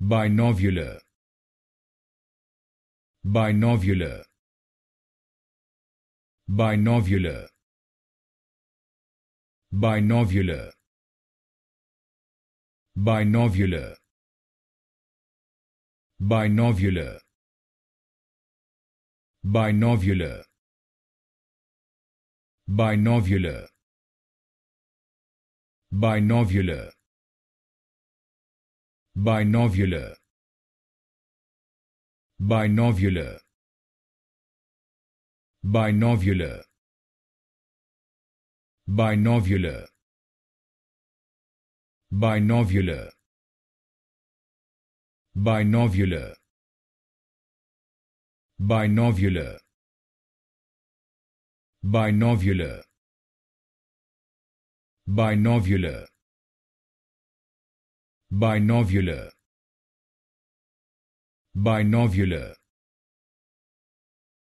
binovular binovular binovular binovular binovular binovular binovular binovular binovular Binovular. Binovular. Binovular. Binovular. Binovular. Binovular. Binovular. Binovular. Binovular. Binovular. Binovular.